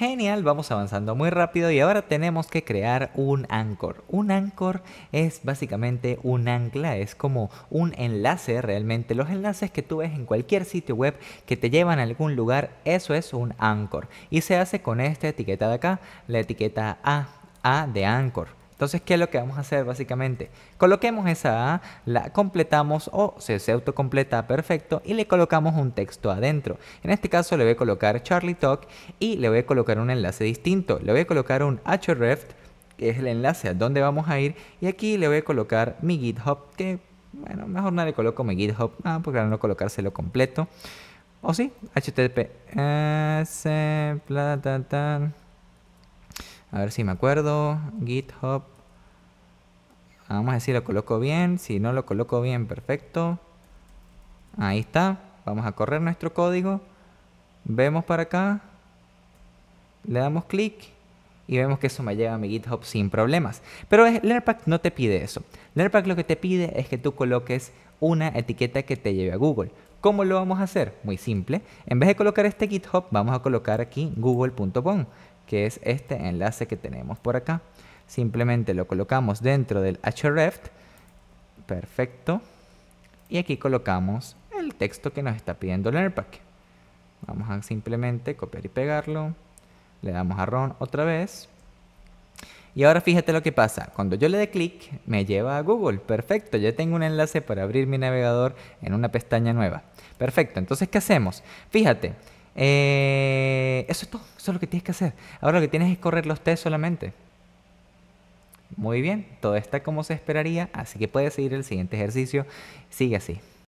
Genial, vamos avanzando muy rápido y ahora tenemos que crear un anchor. Un anchor es básicamente un ancla, es como un enlace realmente. Los enlaces que tú ves en cualquier sitio web que te llevan a algún lugar, eso es un anchor. Y se hace con esta etiqueta de acá, la etiqueta A, A de anchor. Entonces, ¿qué es lo que vamos a hacer básicamente? Coloquemos esa A, la completamos o se, se autocompleta perfecto y le colocamos un texto adentro. En este caso le voy a colocar Charlie Talk y le voy a colocar un enlace distinto. Le voy a colocar un hreft, que es el enlace a donde vamos a ir. Y aquí le voy a colocar mi GitHub, que bueno, mejor no le coloco mi GitHub, ah, porque no colocárselo completo. O sí, http. A ver si me acuerdo. GitHub. Vamos a ver si lo coloco bien. Si no lo coloco bien, perfecto. Ahí está. Vamos a correr nuestro código. Vemos para acá. Le damos clic. Y vemos que eso me lleva a mi GitHub sin problemas. Pero Learnpack no te pide eso. Learnpack lo que te pide es que tú coloques una etiqueta que te lleve a Google. ¿Cómo lo vamos a hacer? Muy simple. En vez de colocar este GitHub, vamos a colocar aquí google.com que es este enlace que tenemos por acá. Simplemente lo colocamos dentro del href. Perfecto. Y aquí colocamos el texto que nos está pidiendo el AirPack. Vamos a simplemente copiar y pegarlo. Le damos a Run otra vez. Y ahora fíjate lo que pasa. Cuando yo le dé clic, me lleva a Google. Perfecto, ya tengo un enlace para abrir mi navegador en una pestaña nueva. Perfecto, entonces, ¿qué hacemos? Fíjate, eh, eso es todo, eso es lo que tienes que hacer. Ahora lo que tienes es correr los test solamente. Muy bien, todo está como se esperaría, así que puedes seguir el siguiente ejercicio. Sigue así.